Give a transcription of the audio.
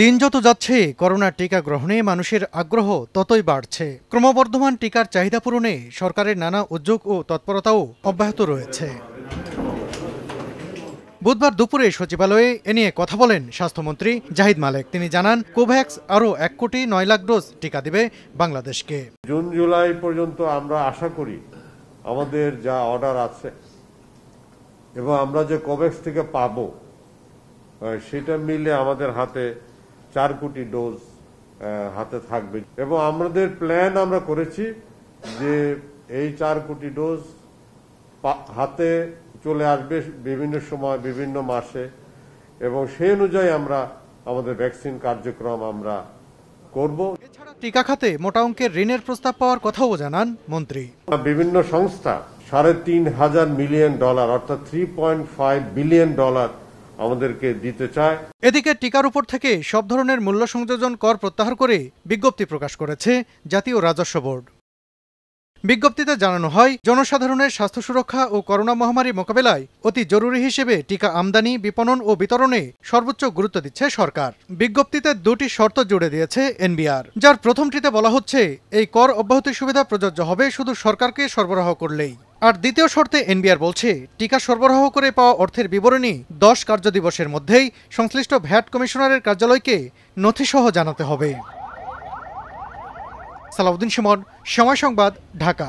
দিন যত যাচ্ছে করোনার টিকা গ্রহণে মানুষের আগ্রহ ততই বাড়ছে ক্রমবর্ধমান টিকার চাহিদা পূরণে সরকারের নানা উদ্যোগ ও তৎপরতাও অব্যাহত রয়েছে বুধবার দুপুরে সচিবালয়ে এ নিয়ে কথা বলেন স্বাস্থ্যমন্ত্রী জাহিদ মালেক তিনি জানান কোভ্যাক্স আরও এক কোটি নয় লাখ ডোজ টিকা দেবে বাংলাদেশকে জুন জুলাই পর্যন্ত আমরা আশা করি আমাদের যা অর্ডার আছে এবং আমরা যে কোভ্যাক্স থেকে পাবো সেটা মিলে আমাদের হাতে চার কোটি ডোজ হাতে থাকবে এবং আমাদের প্ল্যান আমরা করেছি যে এই চার কোটি ডোজ হাতে চলে আসবে বিভিন্ন সময় বিভিন্ন মাসে এবং সেই অনুযায়ী আমরা আমাদের ভ্যাকসিন কার্যক্রম আমরা করব টিকা খাতে মোটা অঙ্কের ঋণের প্রস্তাব পাওয়ার কথাও জানান মন্ত্রী বিভিন্ন সংস্থা সাড়ে তিন হাজার মিলিয়ন ডলার অর্থাৎ three point five billion dollar আমাদেরকে দিতে চায় এদিকে টিকার উপর থেকে সব ধরনের মূল্য সংযোজন কর প্রত্যাহার করে বিজ্ঞপ্তি প্রকাশ করেছে জাতীয় রাজস্ব বোর্ড বিজ্ঞপ্তিতে জানানো হয় জনসাধারণের স্বাস্থ্য সুরক্ষা ও করোনা মহামারী মোকাবেলায় অতি জরুরি হিসেবে টিকা আমদানি বিপণন ও বিতরণে সর্বোচ্চ গুরুত্ব দিচ্ছে সরকার বিজ্ঞপ্তিতে দুটি শর্ত জুড়ে দিয়েছে এনবিআর যার প্রথমটিতে বলা হচ্ছে এই কর অব্যাহতি সুবিধা প্রযোজ্য হবে শুধু সরকারকে সরবরাহ করলেই আর দ্বিতীয় শর্তে এনবিআর বলছে টিকা সরবরাহ করে পাওয়া অর্থের বিবরণী দশ কার্যদিবসের মধ্যেই সংশ্লিষ্ট ভ্যাট কমিশনারের কার্যালয়কে নথিসহ জানাতে হবে সালাউদ্দিন সুমন সময় সংবাদ ঢাকা